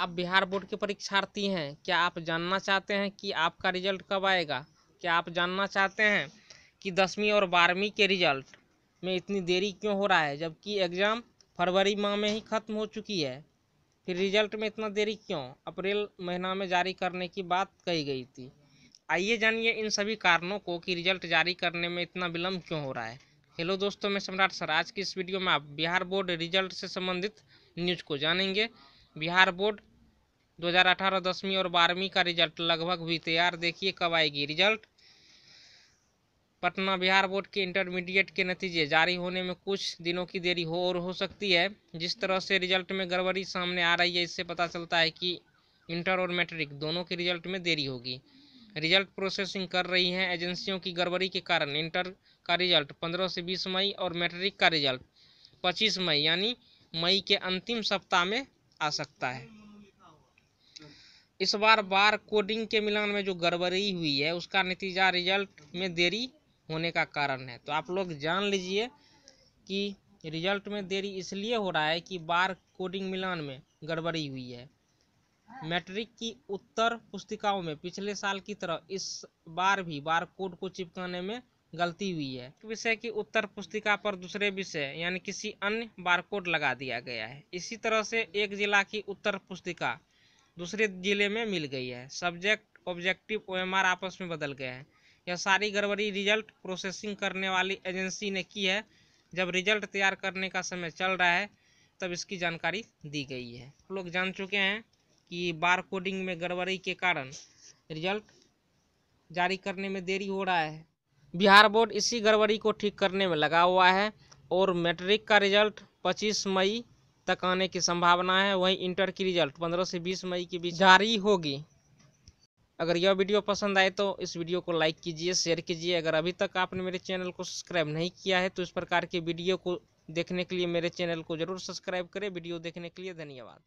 आप बिहार बोर्ड के परीक्षार्थी हैं क्या आप जानना चाहते हैं कि आपका रिजल्ट कब आएगा क्या आप जानना चाहते हैं कि दसवीं और बारहवीं के रिजल्ट में इतनी देरी क्यों हो रहा है जबकि एग्ज़ाम फरवरी माह में ही ख़त्म हो चुकी है फिर रिजल्ट में इतना देरी क्यों अप्रैल महीना में जारी करने की बात कही गई थी आइए जानिए इन सभी कारणों को कि रिजल्ट जारी करने में इतना विलम्ब क्यों हो रहा है हेलो दोस्तों मैं सम्राट सर आज की इस वीडियो में आप बिहार बोर्ड रिजल्ट से संबंधित न्यूज को जानेंगे बिहार बोर्ड 2018 दसवीं और बारहवीं का रिजल्ट लगभग भी तैयार देखिए कब आएगी रिजल्ट पटना बिहार बोर्ड के इंटरमीडिएट के नतीजे जारी होने में कुछ दिनों की देरी हो और हो सकती है जिस तरह से रिजल्ट में गड़बड़ी सामने आ रही है इससे पता चलता है कि इंटर और मैट्रिक दोनों के रिजल्ट में देरी होगी रिजल्ट प्रोसेसिंग कर रही हैं एजेंसियों की गड़बड़ी के कारण इंटर का रिजल्ट 15 से 20 मई और मैट्रिक का रिजल्ट 25 मई यानी मई के अंतिम सप्ताह में आ सकता है इस बार बार कोडिंग के मिलान में जो गड़बड़ी हुई है उसका नतीजा रिजल्ट में देरी होने का कारण है तो आप लोग जान लीजिए कि रिजल्ट में देरी इसलिए हो रहा है कि बार कोडिंग मिलान में गड़बड़ी हुई है मैट्रिक की उत्तर पुस्तिकाओं में पिछले साल की तरह इस बार भी बार कोड को चिपकाने में गलती हुई है विषय की उत्तर पुस्तिका पर दूसरे विषय यानी किसी अन्य बारकोड लगा दिया गया है इसी तरह से एक जिला की उत्तर पुस्तिका दूसरे जिले में मिल गई है सब्जेक्ट ऑब्जेक्टिव ओ आपस में बदल गए हैं यह सारी गड़बड़ी रिजल्ट प्रोसेसिंग करने वाली एजेंसी ने की है जब रिजल्ट तैयार करने का समय चल रहा है तब इसकी जानकारी दी गई है लोग जान चुके हैं कि बार कोडिंग में गड़बड़ी के कारण रिजल्ट जारी करने में देरी हो रहा है बिहार बोर्ड इसी गड़बड़ी को ठीक करने में लगा हुआ है और मैट्रिक का रिजल्ट 25 मई तक आने की संभावना है वहीं इंटर की रिजल्ट 15 से 20 मई के बीच जारी होगी अगर यह वीडियो पसंद आए तो इस वीडियो को लाइक कीजिए शेयर कीजिए अगर अभी तक आपने मेरे चैनल को सब्सक्राइब नहीं किया है तो इस प्रकार के वीडियो को देखने के लिए मेरे चैनल को जरूर सब्सक्राइब करें वीडियो देखने के लिए धन्यवाद